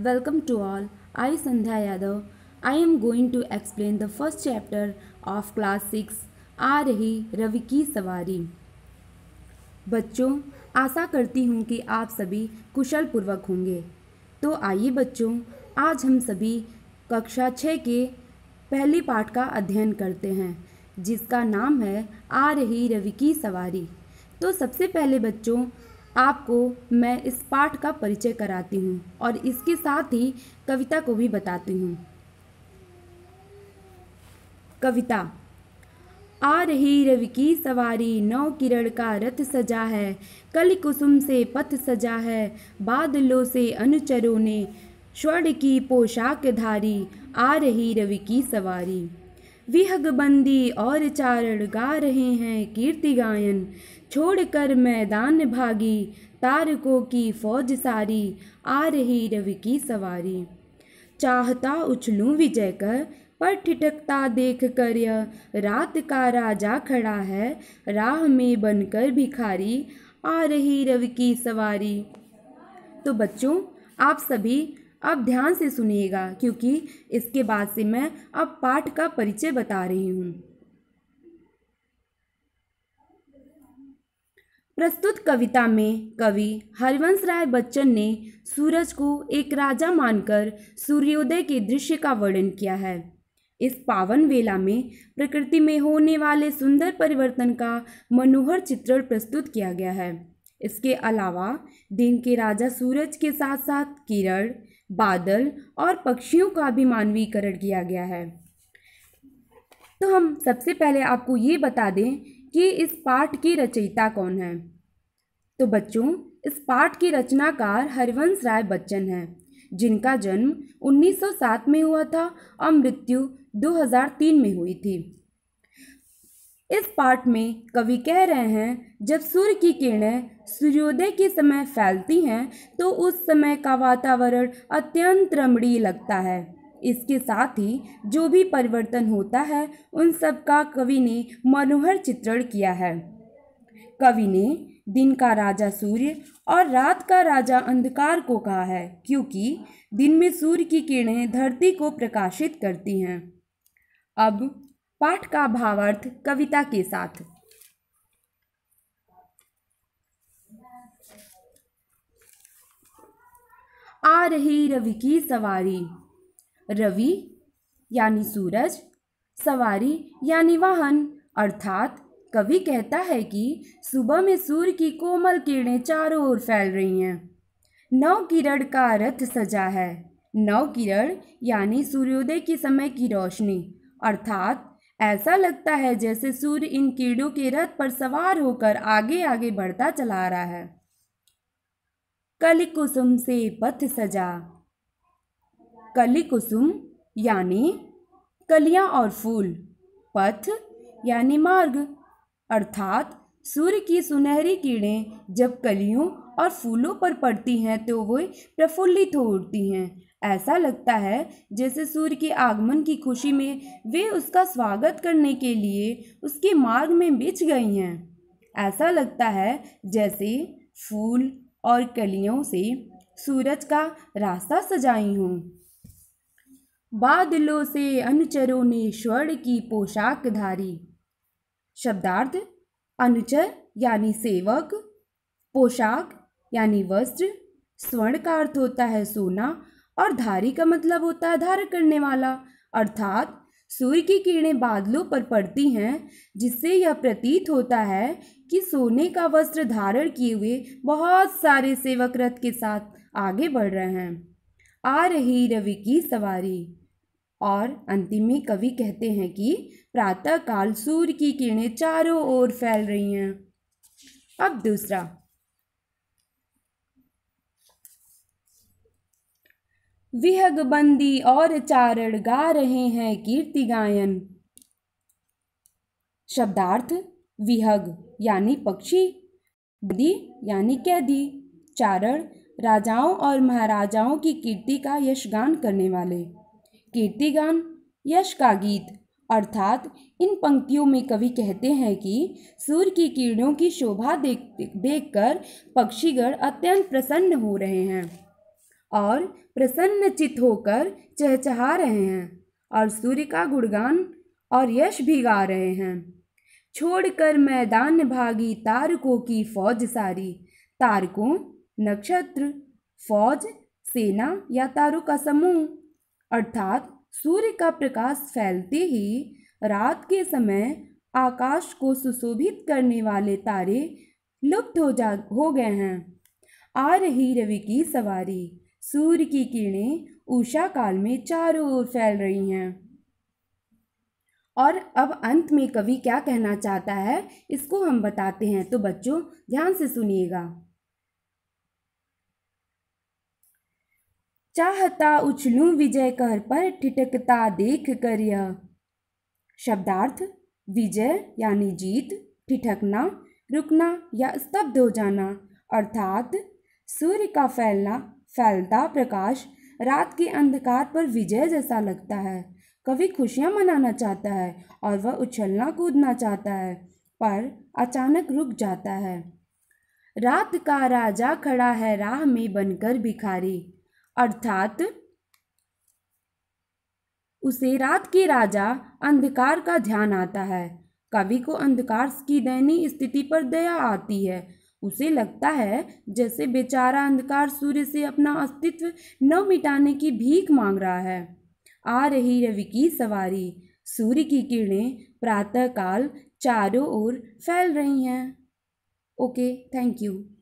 welcome to all I Sandhya Yadav I am going to explain the first chapter of class six आ रही रवि की सवारी बच्चों आशा करती हूँ कि आप सभी कुशल पूर्वक होंगे तो आइए बच्चों आज हम सभी कक्षा छः के पहले पाठ का अध्ययन करते हैं जिसका नाम है आ रही रवि की सवारी तो सबसे पहले बच्चों आपको मैं इस पाठ का परिचय कराती हूँ और इसके साथ ही कविता को भी बताती हूँ कविता आ रही रवि की सवारी नौ किरण का रथ सजा है कल कुसुम से पथ सजा है बादलों से अनुचरों ने स्वर्ण की पोशाक धारी आ रही रवि की सवारी विहग बंदी और चारण गा रहे हैं कीर्ति गायन छोड़कर मैदान भागी तारकों की फौज सारी आ रही रवि की सवारी चाहता उछलूं विजय कर पर ठिठकता देख कर यह रात का राजा खड़ा है राह में बनकर भिखारी आ रही रवि की सवारी तो बच्चों आप सभी अब ध्यान से सुनिएगा क्योंकि इसके बाद से मैं अब पाठ का परिचय बता रही हूँ प्रस्तुत कविता में कवि हरिवंश राय बच्चन ने सूरज को एक राजा मानकर सूर्योदय के दृश्य का वर्णन किया है इस पावन वेला में प्रकृति में होने वाले सुंदर परिवर्तन का मनोहर चित्रण प्रस्तुत किया गया है इसके अलावा दिन के राजा सूरज के साथ साथ किरण बादल और पक्षियों का भी मानवीकरण किया गया है तो हम सबसे पहले आपको ये बता दें कि इस पाठ की रचयिता कौन है तो बच्चों इस पाठ की रचनाकार हरिवंश राय बच्चन हैं जिनका जन्म 1907 में हुआ था और मृत्यु 2003 में हुई थी इस पाठ में कवि कह रहे हैं जब सूर्य की किरणें सूर्योदय के समय फैलती हैं तो उस समय का वातावरण अत्यंत रमणीय लगता है इसके साथ ही जो भी परिवर्तन होता है उन सब का कवि ने मनोहर चित्रण किया है कवि ने दिन का राजा सूर्य और रात का राजा अंधकार को कहा है क्योंकि दिन में सूर्य की किरणें धरती को प्रकाशित करती हैं अब पाठ का भावार्थ कविता के साथ आ रही रवि की सवारी रवि यानी सूरज सवारी यानी वाहन अर्थात कवि कहता है कि सुबह में सूर्य की कोमल किरणें चारों ओर फैल रही हैं नव किरण का रथ सजा है नव किरण यानी सूर्योदय के समय की रोशनी अर्थात ऐसा लगता है जैसे सूर्य इन कीड़ों के रथ पर सवार होकर आगे आगे बढ़ता चला रहा है कली कुसुम से पथ सजा कली कुसुम यानी कलियां और फूल पथ यानी मार्ग अर्थात सूर्य की सुनहरी कीड़े जब कलियों और फूलों पर पड़ती हैं तो वह प्रफुल्लित हो उठती हैं ऐसा लगता है जैसे सूर्य के आगमन की खुशी में वे उसका स्वागत करने के लिए उसके मार्ग में बिछ गई हैं ऐसा लगता है जैसे फूल और कलियों से सूरज का रास्ता सजाई हूँ बादलों से अनुचरों ने स्वर्ण की पोशाक धारी शब्दार्थ अनुचर यानी सेवक पोशाक यानी वस्त्र स्वर्ण का अर्थ होता है सोना और धारी का मतलब होता है धारण करने वाला अर्थात सूर्य की किरणें बादलों पर पड़ती हैं जिससे यह प्रतीत होता है कि सोने का वस्त्र धारण किए हुए बहुत सारे सेवक रथ के साथ आगे बढ़ रहे हैं आ रही रवि की सवारी और अंतिम में कवि कहते हैं कि प्रातः काल सूर्य की किरणें चारों ओर फैल रही हैं अब दूसरा विहग बंदी और चारण गा रहे हैं कीर्ति गायन शब्दार्थ विहग यानी पक्षी बंदी यानी कैदी चारण राजाओं और महाराजाओं की कीर्ति का यशगान करने वाले कीर्ति गान यश का गीत अर्थात इन पंक्तियों में कवि कहते हैं कि सूर्य की किरणों की शोभा देख देखकर पक्षीगण अत्यंत प्रसन्न हो रहे हैं और प्रसन्न चित्त होकर चहचहा रहे हैं और सूर्य का गुणगान और यश भी गा रहे हैं छोड़कर मैदान भागी तारकों की फौज सारी तारकों नक्षत्र फौज सेना या तारों का समूह अर्थात सूर्य का प्रकाश फैलते ही रात के समय आकाश को सुशोभित करने वाले तारे लुप्त हो जा हो गए हैं आ रही रवि की सवारी सूर्य की किरणें ऊषा काल में चारों ओर फैल रही हैं और अब अंत में कवि क्या कहना चाहता है इसको हम बताते हैं तो बच्चों ध्यान से सुनिएगा चाहता उछलू विजय कर पर ठिटकता देख कर यह शब्दार्थ विजय यानी जीत ठिठकना रुकना या स्तब्ध हो जाना अर्थात सूर्य का फैलना फैलता प्रकाश रात के अंधकार पर विजय जैसा लगता है कवि खुशियाँ मनाना चाहता है और वह उछलना कूदना चाहता है पर अचानक रुक जाता है रात का राजा खड़ा है राह में बनकर भिखारी अर्थात उसे रात के राजा अंधकार का ध्यान आता है कवि को अंधकार की दयनीय स्थिति पर दया आती है उसे लगता है जैसे बेचारा अंधकार सूर्य से अपना अस्तित्व न मिटाने की भीख मांग रहा है आ रही रवि की सवारी सूर्य की किरणें प्रातःकाल चारों ओर फैल रही हैं ओके थैंक यू